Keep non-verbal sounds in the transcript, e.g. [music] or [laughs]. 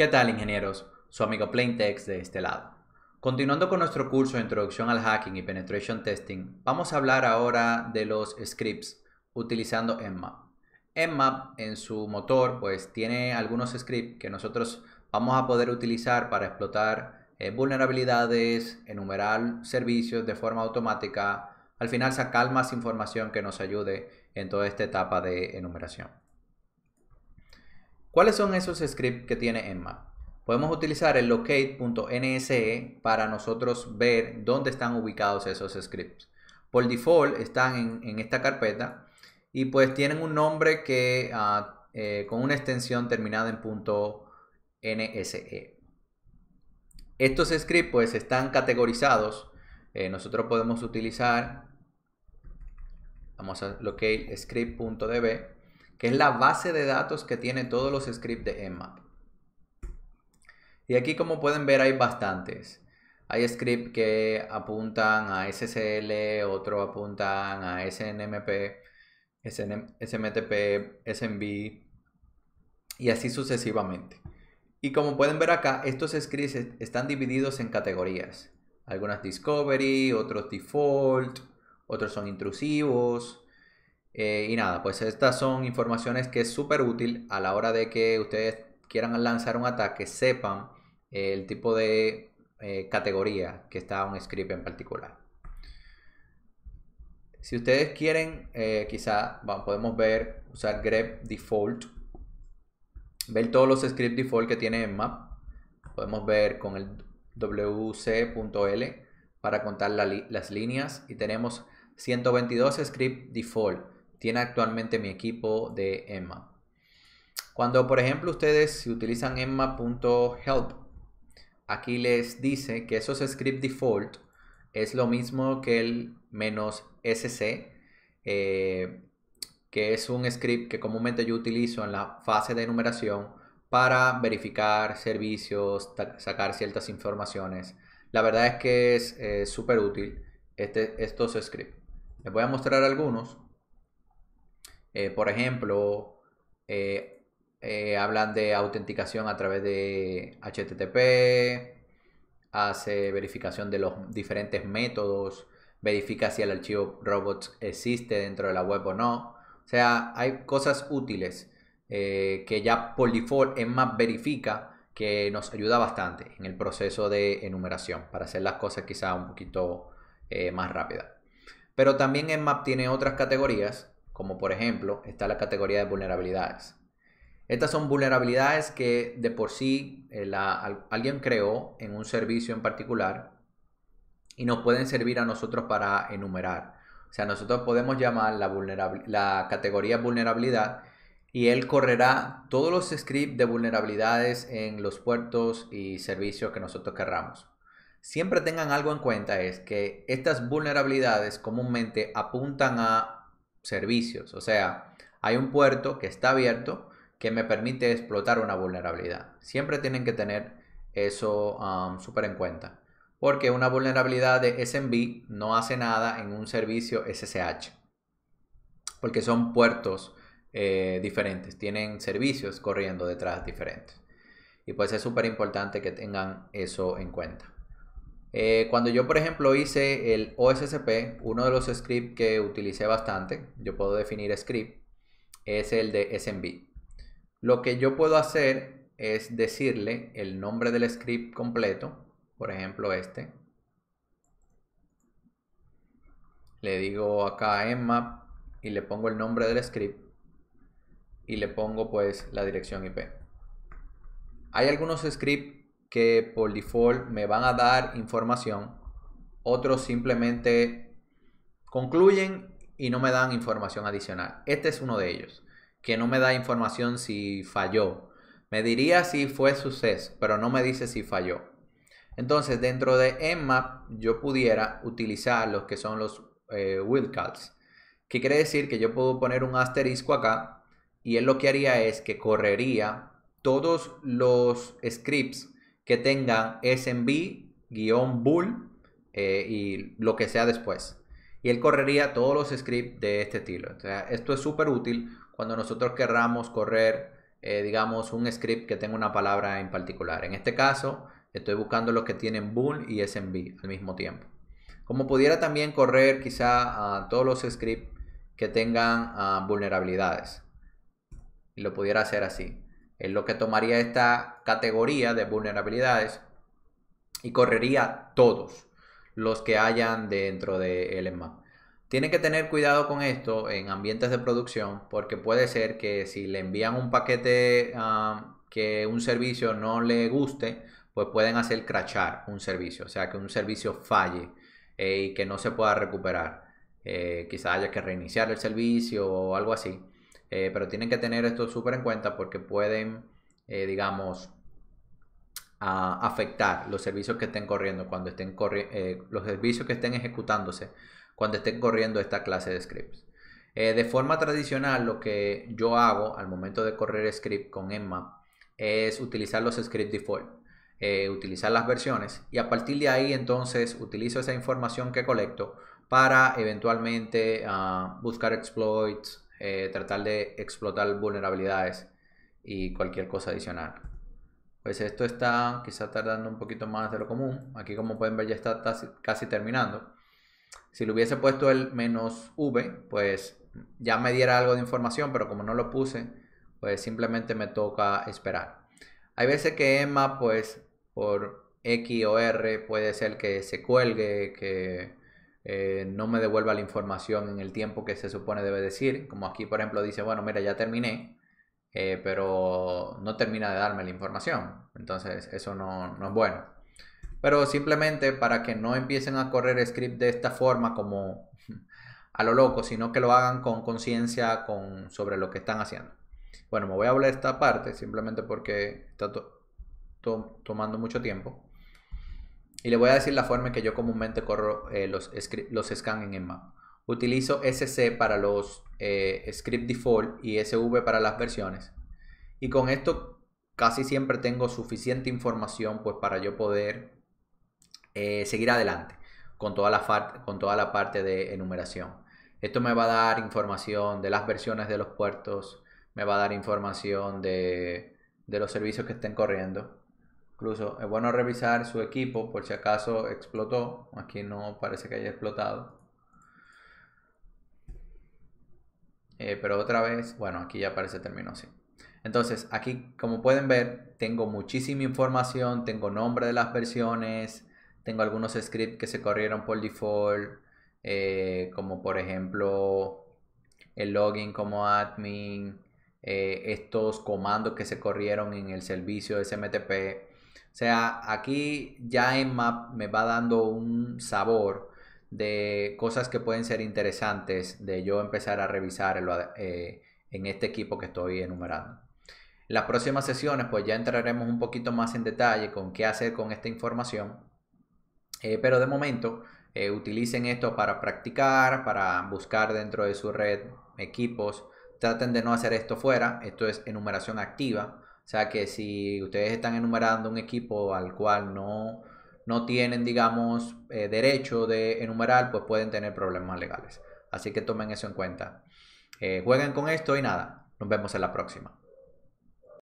¿Qué tal, ingenieros? Su amigo Plaintext de este lado. Continuando con nuestro curso de Introducción al Hacking y Penetration Testing, vamos a hablar ahora de los scripts utilizando Nmap. Nmap en su motor pues tiene algunos scripts que nosotros vamos a poder utilizar para explotar eh, vulnerabilidades, enumerar servicios de forma automática, al final sacar más información que nos ayude en toda esta etapa de enumeración. ¿Cuáles son esos scripts que tiene map. Podemos utilizar el locate.nse para nosotros ver dónde están ubicados esos scripts. Por default están en, esta carpeta y pues tienen un nombre que ah, eh, con una extensión terminada en .nse. Estos scripts pues están categorizados. Eh, nosotros podemos utilizar, vamos a locate script.db que es la base de datos que tiene todos los scripts de Nmap. Y aquí como pueden ver hay bastantes. Hay scripts que apuntan a SSL, otros apuntan a SNMP, SMTP, SMB y así sucesivamente. Y como pueden ver acá, estos scripts están divididos en categorías. Algunas discovery, otros default, otros son intrusivos, eh, y nada, pues estas son informaciones que es súper útil a la hora de que ustedes quieran lanzar un ataque, sepan eh, el tipo de eh, categoría que está un script en particular. Si ustedes quieren, quizá podemos ver, usar grep default, ver todos los script default que tiene en map. Podemos ver con el wc.l para contar las líneas y tenemos 122 script default tiene actualmente mi equipo de Emma. Cuando, por ejemplo, ustedes utilizan emma.help, aquí les dice que esos script default es lo mismo que el menos sc, eh, que es un script que comúnmente yo utilizo en la fase de enumeración para verificar servicios, sacar ciertas informaciones. La verdad es que es eh, súper útil este, estos scripts. Les voy a mostrar algunos. Eh, por ejemplo, eh, eh, hablan de autenticación a través de HTTP, hace verificación de los diferentes métodos, verifica si el archivo robots existe dentro de la web o no. O sea, hay cosas útiles que ya polifor en MAP verifica que nos ayuda bastante en el proceso de enumeración para hacer las cosas quizá un poquito más rápidas. Pero también en MAP tiene otras categorías como por ejemplo está la categoría de vulnerabilidades. Estas son vulnerabilidades que de por sí eh, la, alguien creó en un servicio en particular y nos pueden servir a nosotros para enumerar. O sea, nosotros podemos llamar la, la categoría vulnerabilidad y él correrá todos los scripts de vulnerabilidades en los puertos y servicios que nosotros querramos. Siempre tengan algo en cuenta es que estas vulnerabilidades comúnmente apuntan a servicios. O sea, hay un puerto que está abierto que me permite explotar una vulnerabilidad. Siempre tienen que tener eso um, súper en cuenta. Porque una vulnerabilidad de SMB no hace nada en un servicio SSH. Porque son puertos eh, diferentes, tienen servicios corriendo detrás diferentes. Y pues es súper importante que tengan eso en cuenta. Eh, cuando yo, por ejemplo, hice el OSSP, uno de los scripts que utilicé bastante, yo puedo definir script, es el de SMB. Lo que yo puedo hacer es decirle el nombre del script completo, por ejemplo este. Le digo acá map y le pongo el nombre del script y le pongo pues la dirección IP. Hay algunos scripts que por default me van a dar información, otros simplemente concluyen y no me dan información adicional. Este es uno de ellos, que no me da información si falló. Me diría si fue suceso, pero no me dice si falló. Entonces, dentro de Nmap, yo pudiera utilizar los que son los eh, wildcards que quiere decir que yo puedo poner un asterisco acá y él lo que haría es que correría todos los scripts que tengan SMB-bool eh, y lo que sea después. Y él correría todos los scripts de este estilo. esto es súper útil cuando nosotros querramos correr, eh, digamos, un script que tenga una palabra en particular. En este caso, estoy buscando los que tienen bull y SMB al mismo tiempo. Como pudiera también correr quizá ah, todos los scripts que tengan ah, vulnerabilidades. Y lo pudiera hacer así. Es lo que tomaría esta categoría de vulnerabilidades y correría todos los que hayan dentro de esma. Tienen que tener cuidado con esto en ambientes de producción porque puede ser que si le envían un paquete ah, que un servicio no le guste, pues pueden hacer crachar un servicio, o sea que un servicio falle eh, y que no se pueda recuperar. quizá eh, quizás haya que reiniciar el servicio o algo así. Eh, pero tienen que tener esto súper en cuenta porque pueden, eh, digamos, afectar los servicios que estén corriendo cuando estén eh, los servicios que estén ejecutándose cuando estén corriendo esta clase de scripts. de forma tradicional, lo que yo hago al momento de correr script con Emma es utilizar los scripts default, utilizar las versiones y a partir de ahí entonces utilizo esa información que colecto para eventualmente ah, buscar exploits, eh, tratar de explotar vulnerabilidades y cualquier cosa adicional. Pues esto está quizá tardando un poquito más de lo común. Aquí como pueden ver ya está casi terminando. Si le hubiese puesto el menos V, pues ya me diera algo de información, pero como no lo puse, pues simplemente me toca esperar. Hay veces que Emma, pues por X o R puede ser que se cuelgue, que eh, no me devuelva la información en el tiempo que se supone debe decir. Como aquí, por ejemplo, dice, bueno, mira, ya terminé, eh, pero no termina de darme la información. Entonces, eso no, es bueno. Pero simplemente para que no empiecen a correr script de esta forma como [laughs] a lo loco, sino que lo hagan con conciencia con, sobre lo que están haciendo. Bueno, me voy a hablar esta parte simplemente porque está tomando mucho tiempo. Y le voy a decir la forma en que yo comúnmente corro eh, los, los scans en Emma. Utilizo SC para los eh, script default y SV para las versiones. Y con esto casi siempre tengo suficiente información pues, para yo poder eh, seguir adelante con toda, la con toda la parte de enumeración. Esto me va a dar información de las versiones de los puertos, me va a dar información de, de los servicios que estén corriendo Incluso es bueno revisar su equipo por si acaso explotó. Aquí no parece que haya explotado. Eh, pero otra vez, bueno, aquí ya parece terminó Entonces, aquí como pueden ver, tengo muchísima información, tengo nombre de las versiones, tengo algunos scripts que se corrieron por default, eh, como por ejemplo el login como admin, eh, estos comandos que se corrieron en el servicio SMTP. O sea, aquí ya en Map me va dando un sabor de cosas que pueden ser interesantes de yo empezar a revisar eh, en este equipo que estoy enumerando. las próximas sesiones pues ya entraremos un poquito más en detalle con qué hacer con esta información, eh, pero de momento eh, utilicen esto para practicar, para buscar dentro de su red equipos, traten de no hacer esto fuera, esto es enumeración activa, o sea que si ustedes están enumerando un equipo al cual no, no tienen, digamos, eh, derecho de enumerar, pues pueden tener problemas legales. Así que tomen eso en cuenta. Eh, jueguen con esto y nada, nos vemos en la próxima.